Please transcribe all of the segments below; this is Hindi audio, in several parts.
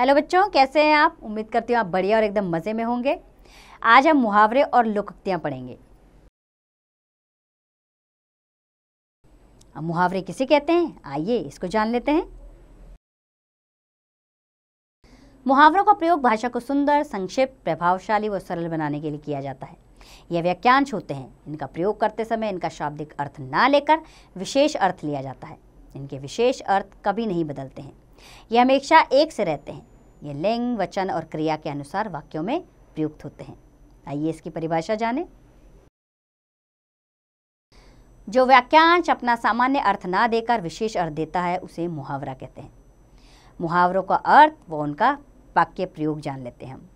हेलो बच्चों कैसे हैं आप उम्मीद करती हूँ आप बढ़िया और एकदम मज़े में होंगे आज हम मुहावरे और लोकोक्तियाँ पढ़ेंगे अब मुहावरे किसे कहते हैं आइए इसको जान लेते हैं मुहावरों का प्रयोग भाषा को सुंदर संक्षिप्त प्रभावशाली व सरल बनाने के लिए किया जाता है यह वाक्यांश होते हैं इनका प्रयोग करते समय इनका शाब्दिक अर्थ ना लेकर विशेष अर्थ लिया जाता है इनके विशेष अर्थ कभी नहीं बदलते हैं ये हमेशा एक से रहते हैं ये लिंग वचन और क्रिया के अनुसार वाक्यों में प्रयुक्त होते हैं आइए इसकी परिभाषा जानें जो वाक्यांश अपना सामान्य अर्थ ना देकर विशेष अर्थ देता है उसे मुहावरा कहते हैं मुहावरों का अर्थ व उनका वाक्य प्रयोग जान लेते हैं हम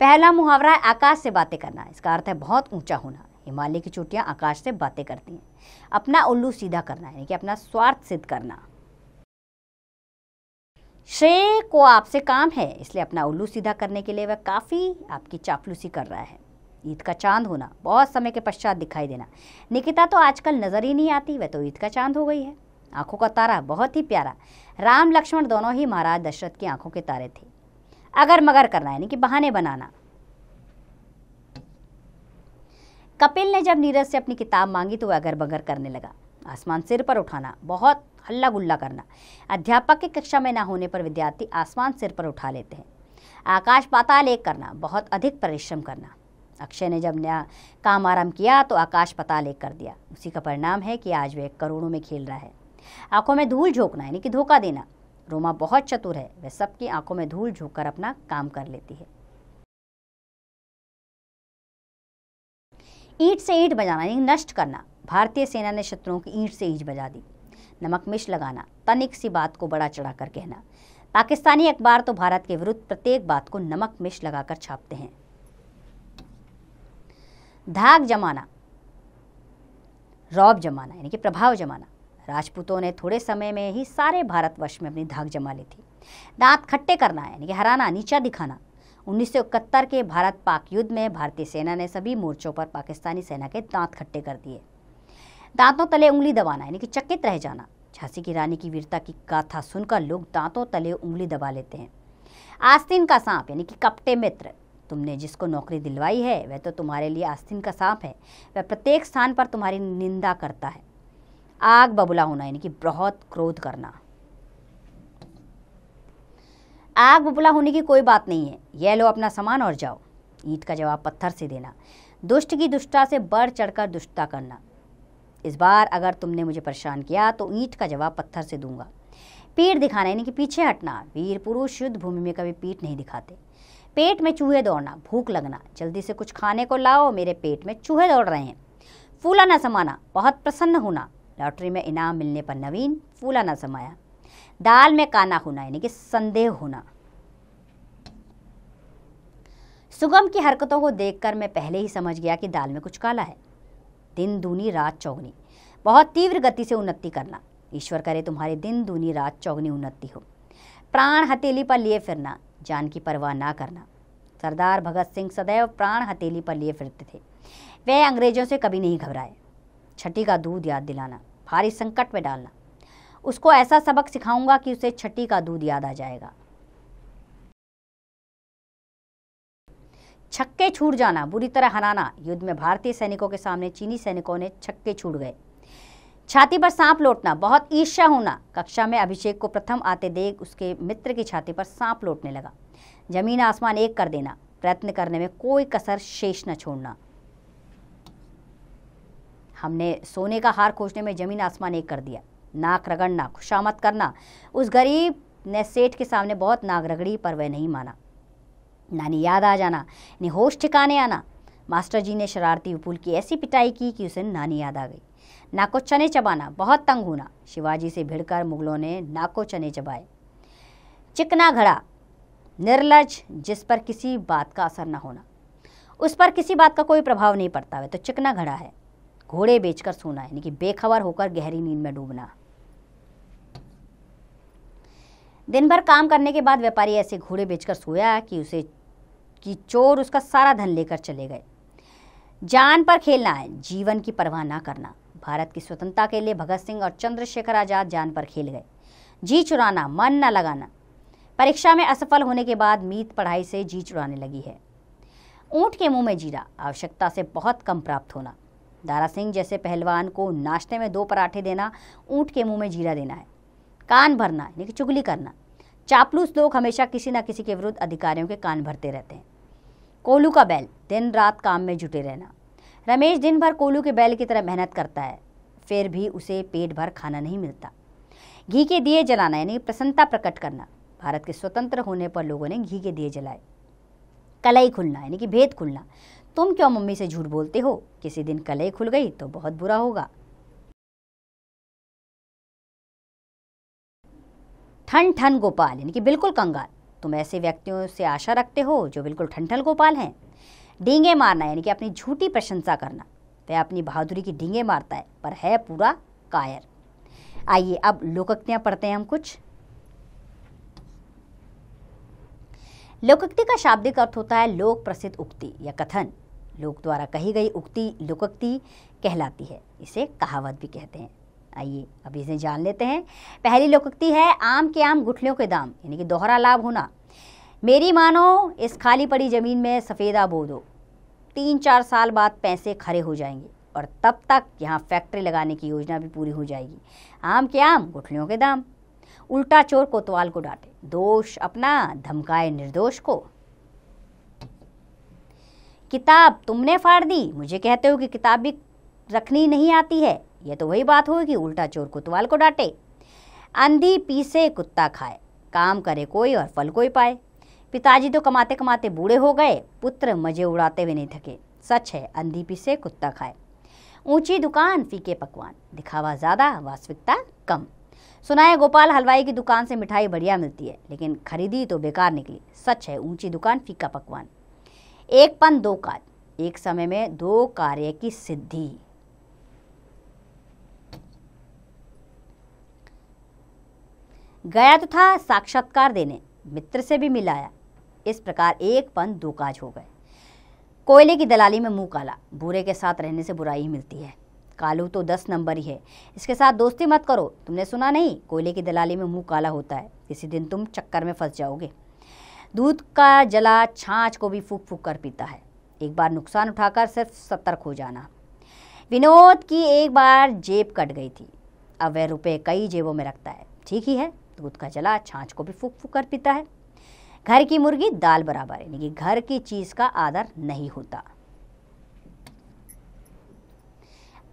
पहला मुहावरा है आकाश से बातें करना इसका अर्थ है बहुत ऊंचा होना हिमालय की चोटियाँ आकाश से बातें करती हैं अपना उल्लू सीधा करना यानी कि अपना स्वार्थ सिद्ध करना श्रेय को आपसे काम है इसलिए अपना उल्लू सीधा करने के लिए वह काफ़ी आपकी चापलूसी कर रहा है ईद का चांद होना बहुत समय के पश्चात दिखाई देना निकिता तो आजकल नज़र ही नहीं आती वह तो ईद का चांद हो गई है आंखों का तारा बहुत ही प्यारा राम लक्ष्मण दोनों ही महाराज दशरथ की आंखों के तारे थे अगर मगर करना यानी कि बहाने बनाना कपिल ने जब नीरज से अपनी किताब मांगी तो वह अगर बगर करने लगा आसमान सिर पर उठाना बहुत हल्ला गुल्ला करना अध्यापक की कक्षा में ना होने पर विद्यार्थी आसमान सिर पर उठा लेते हैं आकाश पाताल एक करना बहुत अधिक परिश्रम करना अक्षय ने जब नया काम आरंभ किया तो आकाश पताल एक कर दिया उसी का परिणाम है कि आज वह करोड़ों में खेल रहा है आंखों में धूल झोंकना यानी कि धोखा देना रोमा बहुत चतुर है वह सबकी आंखों में धूल झोंक कर अपना काम कर लेती है ईट से ईट बजाना यानी नष्ट करना भारतीय सेना ने शत्रुओं की ईट से ईट बजा दी नमक मिर्च लगाना तनिक सी बात को बड़ा चढ़ा कर कहना पाकिस्तानी अखबार तो भारत के विरुद्ध प्रत्येक बात को नमक मिर्च लगाकर छापते हैं धाक जमाना रौब जमाना यानी कि प्रभाव जमाना राजपूतों ने थोड़े समय में ही सारे भारतवर्ष में अपनी धाक जमा ली थी दांत खट्टे करना यानी कि हराना नीचा दिखाना उन्नीस के भारत पाक युद्ध में भारतीय सेना ने सभी मोर्चों पर पाकिस्तानी सेना के दांत खट्टे कर दिए दांतों तले उंगली दबाना यानी कि चकित रह जाना झांसी की रानी की वीरता की गाथा सुनकर लोग दांतों तले उंगली दबा लेते हैं आस्तीन का सांप यानी कि कपटे मित्र तुमने जिसको नौकरी दिलवाई है वह तो तुम्हारे लिए आस्तीन का सांप है वह प्रत्येक स्थान पर तुम्हारी निंदा करता है आग बबुला होना यानी कि बहुत क्रोध करना आग बबुला होने की कोई बात नहीं है यह लो अपना सामान और जाओ ईंट का जवाब पत्थर से देना दुष्ट की दुष्टा से बढ़ चढ़कर दुष्टता करना इस बार अगर तुमने मुझे परेशान किया तो ईंट का जवाब पत्थर से दूंगा पीठ दिखाना यानी कि पीछे हटना वीर पुरुष युद्ध भूमि में कभी पीठ नहीं दिखाते पेट में चूहे दौड़ना भूख लगना जल्दी से कुछ खाने को लाओ मेरे पेट में चूहे दौड़ रहे हैं फूला ना समाना बहुत प्रसन्न होना लॉटरी में इनाम मिलने पर नवीन फूला ना समाया दाल में काना होना यानी कि संदेह होना सुगम की हरकतों को देखकर मैं पहले ही समझ गया कि दाल में कुछ काला है दिन दूनी रात चौगनी बहुत तीव्र गति से उन्नति करना ईश्वर करे तुम्हारे दिन दूनी रात चौगनी उन्नति हो प्राण हथेली पर लिए फिरना जान की परवाह ना करना सरदार भगत सिंह सदैव प्राण हथेली पर लिए फिरते थे वह अंग्रेजों से कभी नहीं घबराए छठी का दूध याद दिलाना भारी संकट में डालना उसको ऐसा सबक सिखाऊंगा कि उसे छठी का दूध याद आ जाएगा छक्के छूट जाना बुरी तरह हराना युद्ध में भारतीय सैनिकों के सामने चीनी सैनिकों ने छक्के छूट गए छाती पर सांप लौटना बहुत ईर्ष्या होना कक्षा में अभिषेक को प्रथम आते देख उसके मित्र की छाती पर सांप लौटने लगा जमीन आसमान एक कर देना प्रयत्न करने में कोई कसर शेष न छोड़ना हमने सोने का हार खोजने में जमीन आसमान एक कर दिया नाक रगड़ना खुशामत करना उस गरीब ने सेठ के सामने बहुत नाक रगड़ी पर वह नहीं माना नानी याद आ जाना ने होश ठिकाने आना मास्टर जी ने शरारती विपुल की ऐसी पिटाई की कि उसे नानी याद आ गई नाको चने चबाना बहुत तंग होना शिवाजी से भिड़कर मुगलों ने नाको चने चबाए चिकना घड़ा निर्लज जिस पर किसी बात का असर न होना उस पर किसी बात का कोई प्रभाव नहीं पड़ता है तो चिकना घड़ा है घोड़े बेचकर सोना यानी कि बेखबर होकर गहरी नींद में डूबना दिन भर काम करने के बाद व्यापारी ऐसे घोड़े बेचकर सोया कि उसे कि चोर उसका सारा धन लेकर चले गए जान पर खेलना है जीवन की परवाह ना करना भारत की स्वतंत्रता के लिए भगत सिंह और चंद्रशेखर आज़ाद जान पर खेल गए जी चुराना मन न लगाना परीक्षा में असफल होने के बाद मीत पढ़ाई से जी चुराने लगी है ऊँट के मुंह में जीरा आवश्यकता से बहुत कम प्राप्त होना दारा सिंह जैसे पहलवान को नाश्ते में दो पराठे देना ऊँट के मुंह में जीरा देना है कान भरना यानी कि चुगली करना चापलूस लोग हमेशा किसी न किसी के विरुद्ध अधिकारियों के कान भरते रहते हैं कोलू का बैल दिन रात काम में जुटे रहना रमेश दिन भर कोलू के बैल की तरह मेहनत करता है फिर भी उसे पेट भर खाना नहीं मिलता घी के दिए जलाना यानी प्रसन्नता प्रकट करना भारत के स्वतंत्र होने पर लोगों ने घी के दिए जलाए कलई खुलना यानी कि भेद खुलना तुम क्यों मम्मी से झूठ बोलते हो किसी दिन कलई खुल गई तो बहुत बुरा होगा ठन ठन गोपाल यानी कि बिल्कुल कंगाल तुम ऐसे व्यक्तियों से आशा रखते हो जो बिल्कुल ठंडल गोपाल हैं डींगे मारना यानी कि अपनी झूठी प्रशंसा करना वह अपनी बहादुरी की डींगे मारता है पर है पूरा कायर आइए अब लोकक्तियाँ पढ़ते हैं हम कुछ लोकोक्ति का शाब्दिक अर्थ होता है लोक प्रसिद्ध उक्ति या कथन लोक द्वारा कही गई उक्ति लोकोक्ति कहलाती है इसे कहावत भी कहते हैं आइए अभी इसे जान लेते हैं पहली लोकोक्ति है आम के आम गुठलियों के दाम यानी कि दोहरा लाभ होना मेरी मानो इस खाली पड़ी ज़मीन में सफ़ेदा बो दो तीन चार साल बाद पैसे खड़े हो जाएंगे और तब तक यहाँ फैक्ट्री लगाने की योजना भी पूरी हो जाएगी आम के आम गुठलियों के दाम उल्टा चोर कोतवाल को डांटे दोष अपना धमकाए निर्दोष को किताब तुमने फाड़ दी मुझे कहते हो कि किताब भी रखनी नहीं आती है यह तो वही बात हुई कि उल्टा चोर कुतवाल को डांटे अंधी पीसे कुत्ता खाए काम करे कोई और फल कोई पाए पिताजी तो कमाते कमाते बूढ़े हो गए पुत्र मजे उड़ाते हुए नहीं थके सच है अंधी पीसे कुत्ता खाए ऊंची दुकान फीके पकवान दिखावा ज़्यादा वास्तविकता कम सुना है गोपाल हलवाई की दुकान से मिठाई बढ़िया मिलती है लेकिन खरीदी तो बेकार निकली सच है ऊंची दुकान फीका पकवान एक पन दो काज एक समय में दो कार्य की सिद्धि गया तो था साक्षात्कार देने मित्र से भी मिलाया इस प्रकार एक पन दो काज हो गए कोयले की दलाली में मुंह काला बुरे के साथ रहने से बुराई ही मिलती है कालू तो दस नंबर ही है इसके साथ दोस्ती मत करो तुमने सुना नहीं कोयले की दलाली में मुंह काला होता है किसी दिन तुम चक्कर में फंस जाओगे दूध का जला छाछ को भी फूक फूक कर पीता है एक बार नुकसान उठाकर सिर्फ सतर्क हो जाना विनोद की एक बार जेब कट गई थी अब वह रुपये कई जेबों में रखता है ठीक ही है दूध का जला छाछ को भी फूक फूक कर पीता है घर की मुर्गी दाल बराबर यानी कि घर की चीज का आदर नहीं होता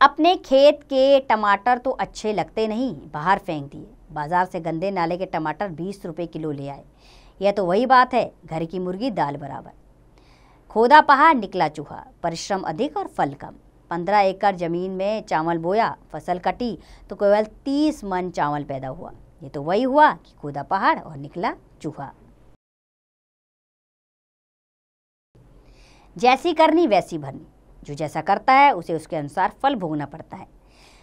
अपने खेत के टमाटर तो अच्छे लगते नहीं बाहर फेंक दिए बाजार से गंदे नाले के टमाटर बीस रुपये किलो ले आए यह तो वही बात है घर की मुर्गी दाल बराबर खोदा पहाड़ निकला चूहा परिश्रम अधिक और फल कम पंद्रह एकड़ जमीन में चावल बोया फसल कटी तो केवल तीस मन चावल पैदा हुआ ये तो वही हुआ कि कूदा पहाड़ और निकला चूहा जैसी करनी वैसी भरनी जो जैसा करता है उसे उसके अनुसार फल भोगना पड़ता है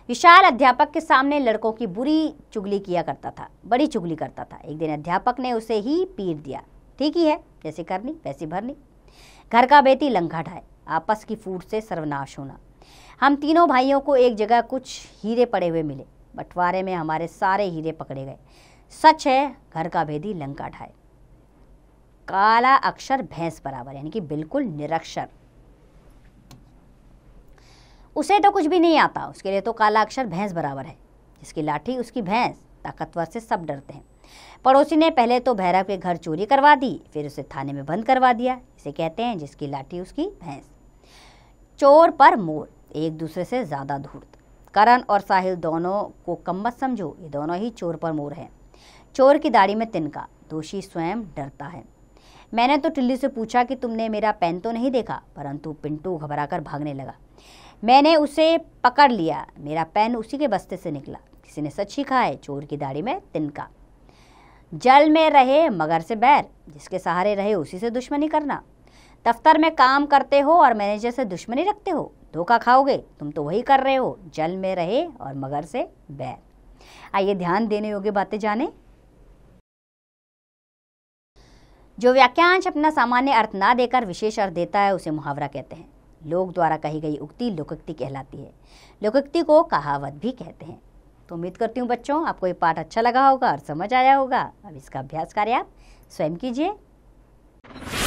विशाल अध्यापक के सामने लड़कों की बुरी चुगली किया करता था बड़ी चुगली करता था एक दिन अध्यापक ने उसे ही पीर दिया ठीक ही है जैसे करनी वैसी भरनी घर का बेटी लंघा ढाए आपस की फूट से सर्वनाश होना हम तीनों भाइयों को एक जगह कुछ हीरे पड़े हुए मिले बंटवारे में हमारे सारे हीरे पकड़े गए सच है घर का भेदी लंका ढाए काला अक्षर भैंस बराबर यानी कि बिल्कुल निरक्षर उसे तो कुछ भी नहीं आता उसके लिए तो काला अक्षर भैंस बराबर है जिसकी लाठी उसकी भैंस ताकतवर से सब डरते हैं पड़ोसी ने पहले तो भैरव के घर चोरी करवा दी फिर उसे थाने में बंद करवा दिया इसे कहते हैं जिसकी लाठी उसकी भैंस चोर पर मोर एक दूसरे से ज़्यादा धूल करण और साहिल दोनों को कम मत समझो ये दोनों ही चोर पर मोर हैं चोर की दाढ़ी में तिनका दोषी स्वयं डरता है मैंने तो टिल्ली से पूछा कि तुमने मेरा पेन तो नहीं देखा परंतु पिंटू घबराकर भागने लगा मैंने उसे पकड़ लिया मेरा पेन उसी के बस्ते से निकला किसी ने सच ही कहा है चोर की दाढ़ी में तिनका जल में रहे मगर से बैर जिसके सहारे रहे उसी से दुश्मनी करना दफ्तर में काम करते हो और मैनेजर से दुश्मनी रखते हो धोखा खाओगे तुम तो वही कर रहे हो जल में रहे और मगर से बैर आइए ध्यान देने योग्य बातें जाने जो वाक्यांश अपना सामान्य अर्थ ना देकर विशेष अर्थ देता है उसे मुहावरा कहते हैं लोग द्वारा कही गई उक्ति लोकोक्ति कहलाती है लोकोक्ति को कहावत भी कहते हैं तो उम्मीद करती हूँ बच्चों आपको ये पाठ अच्छा लगा होगा और समझ आया होगा अब इसका अभ्यास कार्य आप स्वयं कीजिए